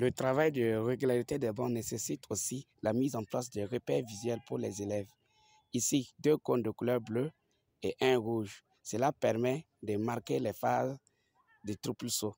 Le travail de régularité des bancs nécessite aussi la mise en place de repères visuels pour les élèves. Ici, deux cônes de couleur bleue et un rouge. Cela permet de marquer les phases des troupes saut.